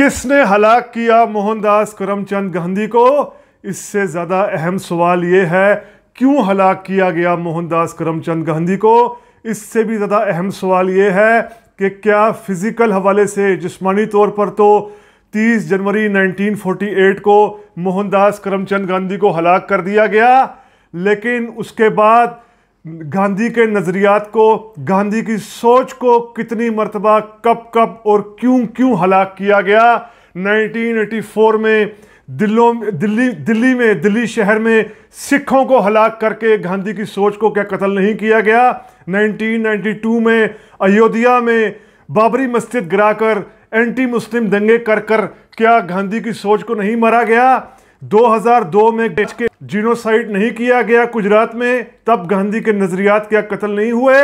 किसने हलाक किया मोहनदास करमचंद गांधी को इससे ज़्यादा अहम सवाल ये है क्यों हलाक किया गया मोहनदास करमचंद गांधी को इससे भी ज़्यादा अहम सवाल ये है कि क्या फिज़िकल हवाले से जिसमानी तौर पर तो 30 जनवरी 1948 को मोहनदास करमचंद गांधी को हलाक कर दिया गया लेकिन उसके बाद गांधी के नज़रियात को गांधी की सोच को कितनी मरतबा कब कब और क्यों क्यों हलाक किया गया 1984 में दिल्लों दिल्ली दिल्ली में दिल्ली शहर में सिखों को हलाक करके गांधी की सोच को क्या कत्ल नहीं किया गया 1992 में अयोध्या में बाबरी मस्जिद गिराकर एंटी मुस्लिम दंगे कर कर क्या गांधी की सोच को नहीं मारा गया 2002 में के जीनोसाइड नहीं किया गया गुजरात में तब गांधी के नजरियात क्या कत्ल नहीं हुए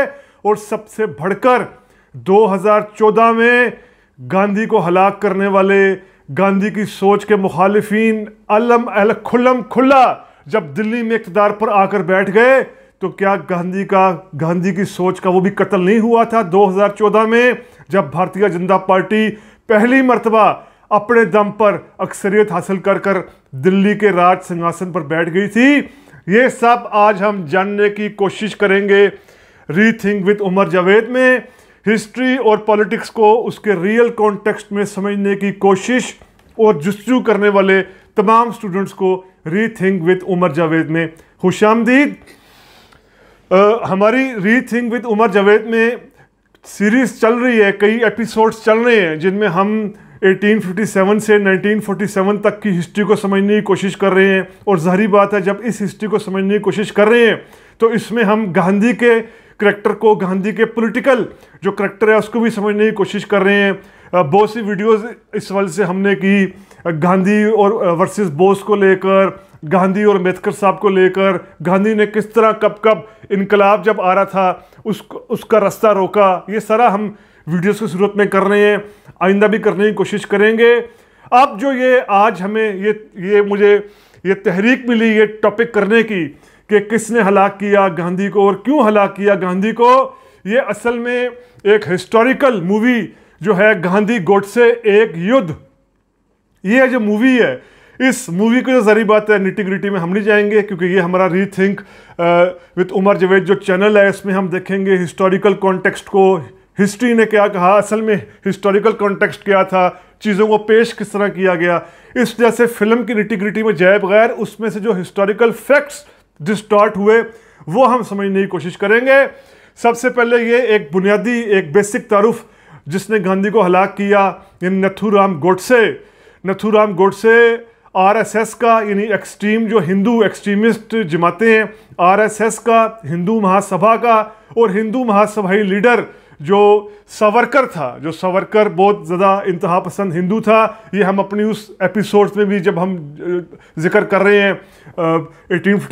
और सबसे बढ़कर 2014 में गांधी को हलाक करने वाले गांधी की सोच के मुखालिफिन अलम अल खुलम खुला जब दिल्ली में इकतदार पर आकर बैठ गए तो क्या गांधी का गांधी की सोच का वो भी कत्ल नहीं हुआ था 2014 में जब भारतीय जनता पार्टी पहली मरतबा अपने दम पर अक्सरियत हासिल कर कर दिल्ली के राज सिंहासन पर बैठ गई थी ये सब आज हम जानने की कोशिश करेंगे रीथिंक विद उमर जावेद में हिस्ट्री और पॉलिटिक्स को उसके रियल कॉन्टेक्स्ट में समझने की कोशिश और जस्तु करने वाले तमाम स्टूडेंट्स को रीथिंक विद उमर जावेद में खुश आमदीद हमारी रीथिंक विद उमर जावेद में सीरीज़ चल रही है कई एपिसोड्स चल रहे हैं जिनमें हम 1857 से 1947 तक की हिस्ट्री को समझने की कोशिश कर रहे हैं और जहरी बात है जब इस हिस्ट्री को समझने की कोशिश कर रहे हैं तो इसमें हम गांधी के करैक्टर को गांधी के पॉलिटिकल जो करैक्टर है उसको भी समझने की कोशिश कर रहे हैं बहुत सी वीडियोस इस वाले से हमने की गांधी और वर्सेस बोस को लेकर गांधी और अम्बेडकर साहब को लेकर गांधी ने किस तरह कब कब इनकलाब जब आ रहा था उस उसका रास्ता रोका ये सारा हम वीडियोस की सूरत में कर रहे हैं आइंदा भी करने की कोशिश करेंगे अब जो ये आज हमें ये ये मुझे ये तहरीक मिली ये टॉपिक करने की कि किसने हलाक किया गांधी को और क्यों हलाक किया गांधी को ये असल में एक हिस्टोरिकल मूवी जो है गांधी गोडसे एक युद्ध ये जो मूवी है इस मूवी की जो तो जरिए बात है निटी ग्रिटी में हम नहीं जाएंगे क्योंकि ये हमारा रीथिंक विद उमर जवेद जो चैनल है इसमें हम देखेंगे हिस्टोरिकल कॉन्टेक्स्ट को हिस्ट्री ने क्या कहा असल में हिस्टोरिकल कॉन्टेक्स्ट क्या था चीज़ों को पेश किस तरह किया गया इस जैसे फिल्म की निटिग्रिटी में जाए बगैर उसमें से जो हिस्टोरिकल फैक्ट्स डिस्टॉर्ट हुए वो हम समझने की कोशिश करेंगे सबसे पहले ये एक बुनियादी एक बेसिक तारुफ जिसने गांधी को हलाक किया यानी नथुराम गोडसे नथुराम गोडसे आरएसएस का यानी एक्सट्रीम जो हिंदू एक्सट्रीमिस्ट जमाते हैं आरएसएस का हिंदू महासभा का और हिंदू महासभाई लीडर जो सवरकर था जो सवरकर बहुत ज़्यादा इंतहा पसंद हिंदू था ये हम अपनी उस एपिसोड में भी जब हम जिक्र कर रहे हैं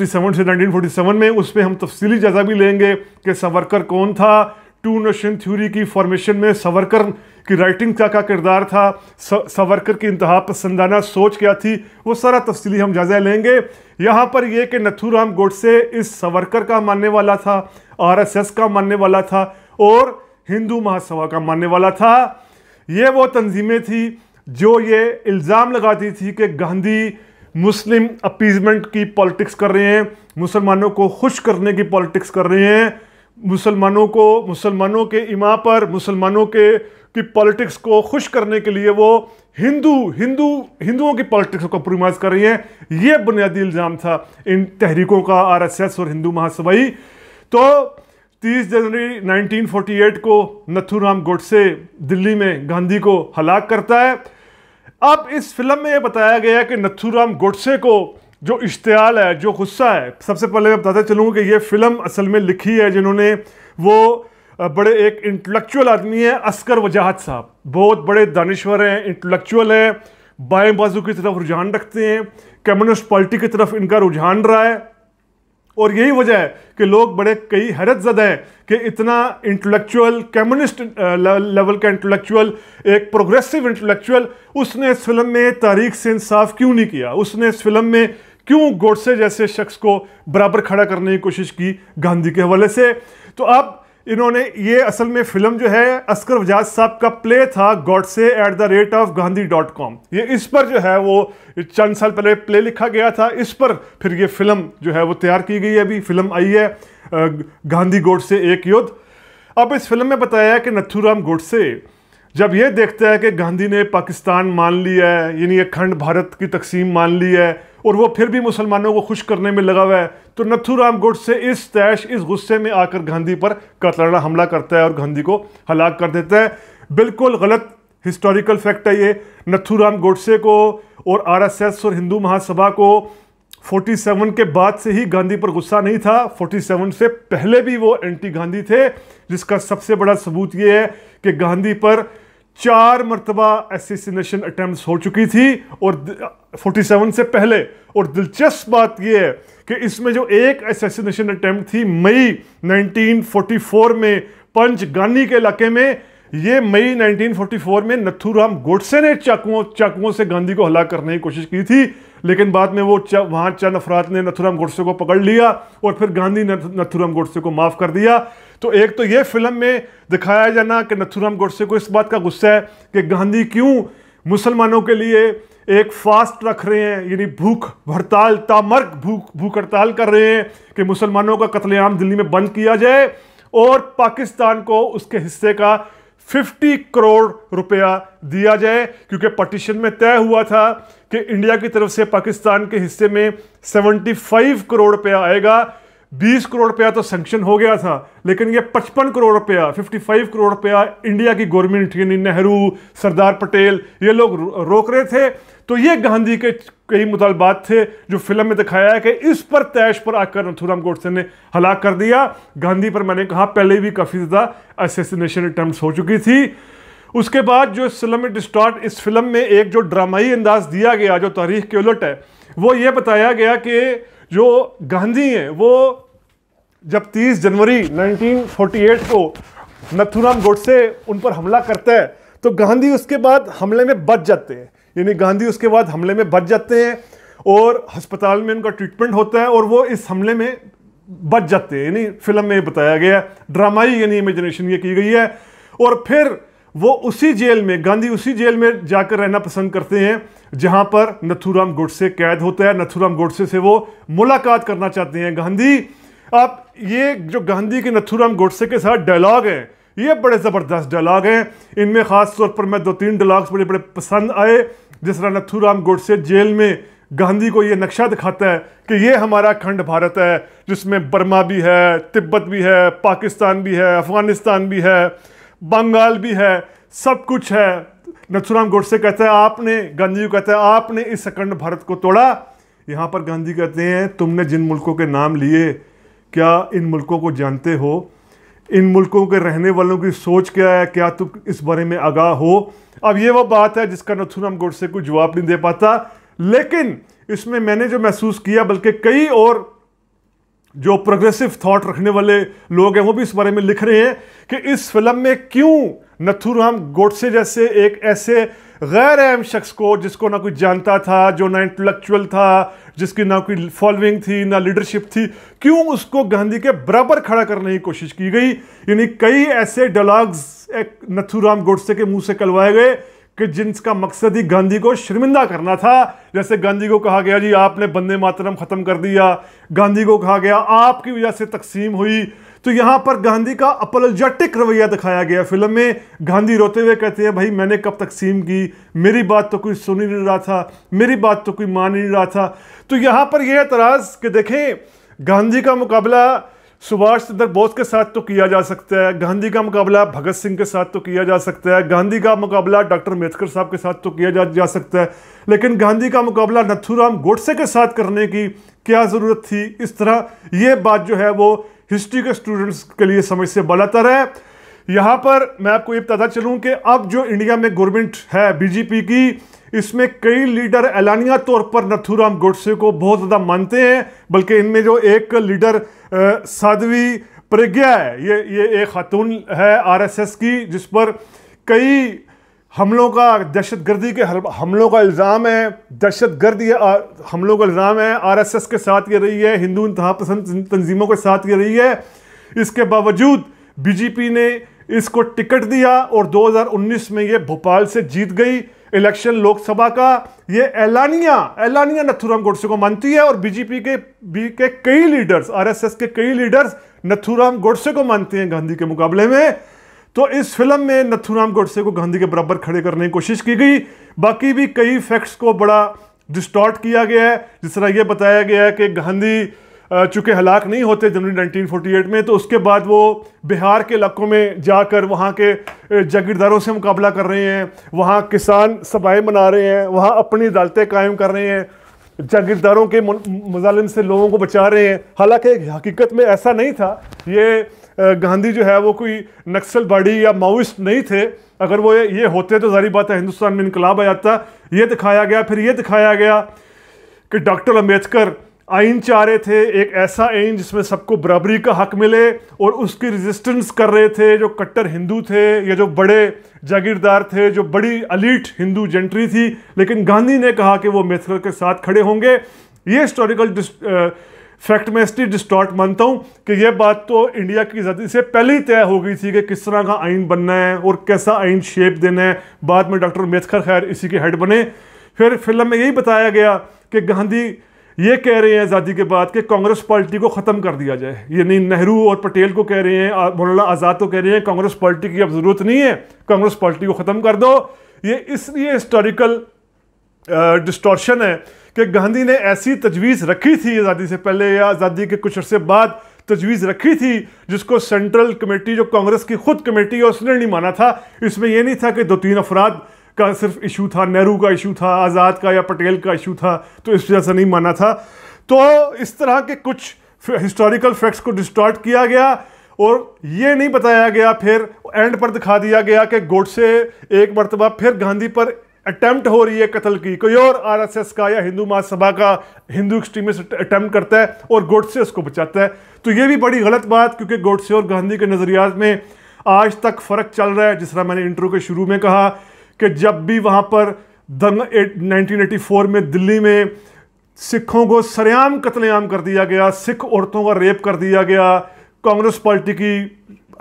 सेवन से 1947 में उस पर हम तफसली जजा भी लेंगे कि सवरकर कौन था टू नेशन थ्योरी की फॉर्मेशन में सवरकर की राइटिंग का क्या किरदार था सवरकर की इंतहा पसंदाना सोच क्या थी वो सारा तफसली हम जायज़ा लेंगे यहाँ पर यह कि नथुराम गोडसे इस सवरकर का मानने वाला था आरएसएस का मानने वाला था और हिंदू महासभा का मानने वाला था ये वो तंजीमें थी जो ये इल्ज़ाम लगाती थी कि गांधी मुस्लिम अपीजमेंट की पॉलिटिक्स कर रहे हैं मुसलमानों को खुश करने की पॉलिटिक्स कर रहे हैं मुसलमानों को मुसलमानों के इमा पर मुसलमानों के की पॉलिटिक्स को खुश करने के लिए वो हिंदू हिंदू हिंदुओं की पॉलिटिक्स को कॉम्प्रोमाइज़ कर रही हैं ये बुनियादी इल्ज़ाम था इन तहरीकों का आरएसएस और हिंदू महासभा तो 30 जनवरी 1948 को नथुराम गोडसे दिल्ली में गांधी को हलाक करता है अब इस फिल्म में यह बताया गया है कि नथुराम गोडसे को जो इश्तियाल है जो गुस्सा है सबसे पहले मैं बताते चलूँ कि ये फिल्म असल में लिखी है जिन्होंने वो बड़े एक इंटलेक्चुअल आदमी है असकर वजाहत साहब बहुत बड़े दानश्वर हैं इंटलेक्चुअल हैं बाएं बाजू की तरफ रुझान रखते हैं कम्युनिस्ट पार्टी की तरफ इनका रुझान रहा है और यही वजह है कि लोग बड़े कई हैरत ज़दा हैं कि इतना इंटेलेक्चुअल कम्युनिस्ट लेवल का इंटेलेक्चुअल एक प्रोग्रेसिव इंटेलेक्चुअल उसने इस फिल्म में तारीख से इंसाफ क्यों नहीं किया उसने इस फिल्म में क्यों गोडसे जैसे शख्स को बराबर खड़ा करने की कोशिश की गांधी के हवाले से तो आप इन्होंने ये असल में फिल्म जो है अस्कर वजाज साहब का प्ले था Godse at the rate of Gandhi dot com ये इस पर जो है वो चंद साल पहले प्ले लिखा गया था इस पर फिर ये फिल्म जो है वो तैयार की गई है अभी फिल्म आई है गांधी गोडसे एक युद्ध अब इस फिल्म में बताया है कि नथुराम गोडसे जब ये देखता है कि गांधी ने पाकिस्तान मान लिया है यानी अखंड भारत की तकसीम मान ली है और वो फिर भी मुसलमानों को खुश करने में लगा हुआ है तो नथुराम गोडसे इस तैश इस गुस्से में आकर गांधी पर कतलाना हमला करता है और गांधी को हलाक कर देता है बिल्कुल गलत हिस्टोरिकल फैक्ट है ये नथुराम गोडसे को और आरएसएस और हिंदू महासभा को 47 के बाद से ही गांधी पर गुस्सा नहीं था 47 से पहले भी वो एंटी गांधी थे जिसका सबसे बड़ा सबूत ये है कि गांधी पर चार मरतबा एसेसिनेशन अटैम्प्ट हो चुकी थी और 47 से पहले और दिलचस्प बात यह है कि इसमें जो एक एसेसिनेशन अटैम्प्ट थी मई 1944 में पंच गानी के इलाके में ये मई 1944 में नथुराम गोडसे ने चाकुओं चाकुओं से गांधी को हला करने की कोशिश की थी लेकिन बाद में वो वहाँ चंद अफराद ने नथुराम गोडसे को पकड़ लिया और फिर गांधी ने नथुराम गोडसे को माफ़ कर दिया तो एक तो ये फिल्म में दिखाया जाना कि नथुराम गोडसे को इस बात का गुस्सा है कि गांधी क्यों मुसलमानों के लिए एक फास्ट रख रहे हैं यानी भूख हड़ताल तामर्क भूख भूख हड़ताल कर रहे हैं कि मुसलमानों का कत्लेआम दिल्ली में बंद किया जाए और पाकिस्तान को उसके हिस्से का 50 करोड़ रुपया दिया जाए क्योंकि पटिशन में तय हुआ था कि इंडिया की तरफ से पाकिस्तान के हिस्से में 75 करोड़ रुपया आएगा 20 करोड़ रुपया तो सेंक्शन हो गया था लेकिन ये 55 करोड़ रुपया 55 करोड़ रुपया इंडिया की गवर्नमेंट यानी नेहरू सरदार पटेल ये लोग रोक रहे थे तो ये गांधी के कई मुतालबात थे जो फिल्म में दिखाया है कि इस पर तैश पर आकर नथुराम गोडसे ने हलाक कर दिया गांधी पर मैंने कहा पहले भी काफ़ी ज़्यादा असेसिनेशन अटैम्प्ट हो चुकी थी उसके बाद जो इस फिल्म में इस फिल्म में एक जो ड्रामाई अंदाज दिया गया जो तारीख के उलट है वो ये बताया गया कि जो गांधी हैं वो जब 30 जनवरी 1948 को नथुराम गोडसे उन पर हमला करता है तो गांधी उसके बाद हमले में बच जाते हैं यानी गांधी उसके बाद हमले में बच जाते हैं और अस्पताल में उनका ट्रीटमेंट होता है और वो इस हमले में बच जाते हैं यानी फिल्म में बताया गया है ड्रामाई यानी इमेजिनेशन ये की गई है और फिर वो उसी जेल में गांधी उसी जेल में जाकर रहना पसंद करते हैं जहां पर नथुराम गोडसे कैद होता है नथुराम गोडसे से वो मुलाकात करना चाहते हैं गांधी आप ये जो गांधी के नथुराम गोडसे के साथ डायलॉग है ये बड़े ज़बरदस्त डायलॉग हैं इनमें ख़ास तौर पर मैं दो तीन डायलॉग्स बड़े बड़े पसंद आए जिस तरह नथुराम गोडसे जेल में गांधी को ये नक्शा दिखाता है कि ये हमारा अखंड भारत है जिसमें बर्मा भी है तिब्बत भी है पाकिस्तान भी है अफ़गानिस्तान भी है बंगाल भी है सब कुछ है नथुराम गोडसे कहते हैं आपने गांधी जी कहते हैं आपने इस अखंड भारत को तोड़ा यहाँ पर गांधी कहते हैं तुमने जिन मुल्कों के नाम लिए क्या इन मुल्कों को जानते हो इन मुल्कों के रहने वालों की सोच क्या है क्या तुम इस बारे में आगाह हो अब ये वो बात है जिसका नथुराम गोडसे को जवाब नहीं दे पाता लेकिन इसमें मैंने जो महसूस किया बल्कि कई और जो प्रोग्रेसिव थॉट रखने वाले लोग हैं वो भी इस बारे में लिख रहे हैं कि इस फिल्म में क्यों नथुराम गोडसे जैसे एक ऐसे गैर अहम शख्स को जिसको ना कोई जानता था जो ना इंटेलेक्चुअल था जिसकी ना कोई फॉलोइंग थी ना लीडरशिप थी क्यों उसको गांधी के बराबर खड़ा करने की कोशिश की गई यानी कई ऐसे डायलॉग्स एक नथुराम गोडसे के मुंह से कलवाए गए कि जिनका मकसद ही गांधी को शर्मिंदा करना था जैसे गांधी को कहा गया जी आपने बंदे मातरम ख़त्म कर दिया गांधी को कहा गया आपकी वजह से तकसीम हुई तो यहां पर गांधी का अपलोजेटिक रवैया दिखाया गया फिल्म में गांधी रोते हुए कहते हैं भाई मैंने कब तकसीम की मेरी बात तो कोई सुन ही नहीं रहा था मेरी बात तो कोई मान ही नहीं रहा था तो यहाँ पर यह एतराज़ कि देखें गांधी का मुकाबला सुभाष चंद्र बोस के साथ तो किया जा सकता है गांधी का मुकाबला भगत सिंह के साथ तो किया जा सकता है गांधी का मुकाबला डॉक्टर अम्बेडकर साहब के साथ तो किया जा, जा सकता है लेकिन गांधी का मुकाबला नथुराम गोडसे के साथ करने की क्या ज़रूरत थी इस तरह ये बात जो है वो हिस्ट्री के स्टूडेंट्स के लिए समझ से बढ़ातर है यहाँ पर मैं आपको ये बताता चलूँ कि अब जो इंडिया में गवर्नमेंट है बीजेपी की इसमें कई लीडर ऐलानिया तौर पर नथुराम गोडसे को बहुत ज़्यादा मानते हैं बल्कि इनमें जो एक लीडर साध्वी प्रज्ञा है ये ये एक खातून है आरएसएस की जिस पर कई हमलों का दहशत गर्दी के हमलों का इल्ज़ाम है दहशत गर्दी हमलों का इल्ज़ाम है आरएसएस के साथ ये रही है हिंदू इंतहा पसंद तंजीमों के साथ ये रही है इसके बावजूद बीजेपी ने इसको टिकट दिया और 2019 में ये भोपाल से जीत गई इलेक्शन लोकसभा का ये एलानिया एलानिया नथुराम गोडसे को मानती है और बीजेपी के बी के कई लीडर्स आरएसएस के कई लीडर्स नथुराम गोडसे को मानते हैं गांधी के मुकाबले में तो इस फिल्म में नथुराम गोडसे को गांधी के बराबर खड़े करने की कोशिश की गई बाकी भी कई फैक्ट्स को बड़ा डिस्टॉर्ट किया गया है जिस तरह ये बताया गया है कि गांधी चूँकि हलाक नहीं होते जनवरी 1948 में तो उसके बाद वो बिहार के इलाकों में जाकर वहाँ के जागीरदारों से मुकाबला कर रहे हैं वहाँ किसान सभाएँ मना रहे हैं वहाँ अपनी अदालतें कायम कर रहे हैं जागीरदारों के मजालिम से लोगों को बचा रहे हैं हालांकि हकीकत में ऐसा नहीं था ये गांधी जो है वो कोई नक्सलवाड़ी या माउस नहीं थे अगर वो ये होते तो जारी बात है हिंदुस्तान में इनकलाब आ जाता ये दिखाया गया फिर ये दिखाया गया कि डॉक्टर अम्बेडकर आइन चाह रहे थे एक ऐसा आइन जिसमें सबको बराबरी का हक मिले और उसकी रेजिस्टेंस कर रहे थे जो कट्टर हिंदू थे या जो बड़े जागीरदार थे जो बड़ी अलीट हिंदू जेंट्री थी लेकिन गांधी ने कहा कि वो मेथकर के साथ खड़े होंगे ये हिस्टोरिकल फैक्ट मैं इसलिए डिस्टॉर्ट मानता हूँ कि यह बात तो इंडिया की आज़ादी से पहले ही तय हो गई थी कि किस तरह का आइन बनना है और कैसा आइन शेप देना है बाद में डॉक्टर मेथकर खैर इसी के हेड बने फिर फिल्म में यही बताया गया कि गांधी ये कह रहे हैं आज़ादी के बाद कि कांग्रेस पार्टी को ख़त्म कर दिया जाए यानी नेहरू और पटेल को कह रहे हैं मौलाना आज़ाद को कह रहे हैं कांग्रेस पार्टी की अब ज़रूरत नहीं है कांग्रेस पार्टी को ख़त्म कर दो ये इसलिए हिस्टोरिकल डिस्टॉर्शन है कि गांधी ने ऐसी तजवीज़ रखी थी आज़ादी से पहले या आज़ादी के कुछ अर्से बाद तजवीज़ रखी थी जिसको सेंट्रल कमेटी जो कांग्रेस की खुद कमेटी है उसने नहीं माना था इसमें यह नहीं था कि दो तीन अफराद का सिर्फ इशू था नेहरू का इशू था आज़ाद का या पटेल का इशू था तो इस वजह से नहीं माना था तो इस तरह के कुछ हिस्टोरिकल फैक्ट्स को डिस्टॉर्ट किया गया और ये नहीं बताया गया फिर एंड पर दिखा दिया गया कि गोडसे एक मरतबा फिर गांधी पर अटैम्प्ट हो रही है कत्ल की कोई और आरएसएस का या हिंदू महासभा का हिंदू एक्सट्रीमिस्ट अटैम्प्ट करता है और गोडसे उसको बचाता है तो ये भी बड़ी गलत बात क्योंकि गोडसे और गांधी के नज़रियात में आज तक फ़र्क चल रहा है जिस तरह मैंने इंटरव्यू के शुरू में कहा कि जब भी वहाँ पर नाइनटीन एटी फोर में दिल्ली में सिखों को सरेआम कत्लेआम कर दिया गया सिख औरतों का रेप कर दिया गया कांग्रेस पार्टी की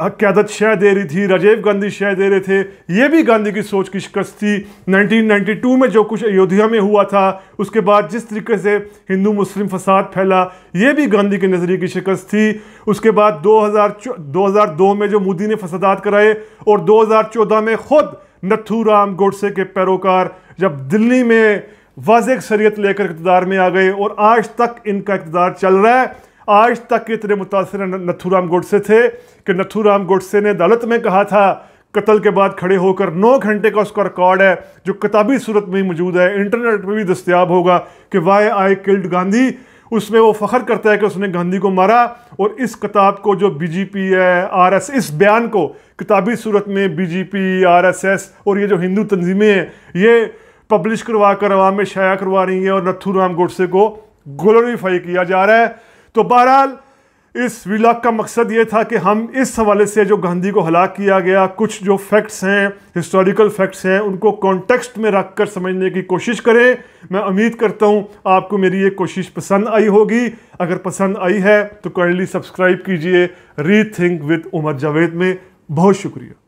क्यादत शह दे रही थी राजीव गांधी शह दे रहे थे ये भी गांधी की सोच की शिकस्त थी 1992 में जो कुछ अयोध्या में हुआ था उसके बाद जिस तरीके से हिंदू मुस्लिम फसाद फैला ये भी गांधी के नज़रिए की शिकस्त थी उसके बाद 2000 2002 में जो मोदी ने फसादात कराए और 2014 में खुद नथू राम गोडसे के पैरोकार जब दिल्ली में वाज शरीत लेकर इकतदार में आ गए और आज तक इनका इकतदार चल रहा है आज तक इतने मुतासर राम गोडसे थे कि नथू राम गोडसे ने अदालत में कहा था कत्ल के बाद खड़े होकर नौ घंटे का उसका रिकॉर्ड है जो किताबी सूरत में ही मौजूद है इंटरनेट पर भी दस्तियाब होगा कि वाई आई किल्ड गांधी उसमें वो फ़ख्र करता है कि उसने गांधी को मारा और इस किताब को जो बीजेपी है आरएस इस बयान को किताबी सूरत में बीजेपी आरएसएस और ये जो हिंदू तंजीमें हैं ये पब्लिश करवा कर अवाम में शाया करवा रही हैं और नथुराम गोडसे को ग्लोरीफाई किया जा रहा है तो बहरहाल इस वीलाग का मकसद ये था कि हम इस हवाले से जो गांधी को हलाक किया गया कुछ जो फैक्ट्स हैं हिस्टोरिकल फैक्ट्स हैं उनको कॉन्टेक्स्ट में रख कर समझने की कोशिश करें मैं उम्मीद करता हूँ आपको मेरी ये कोशिश पसंद आई होगी अगर पसंद आई है तो काइंडली सब्सक्राइब कीजिए री थिंक विद उमर जावेद में बहुत शुक्रिया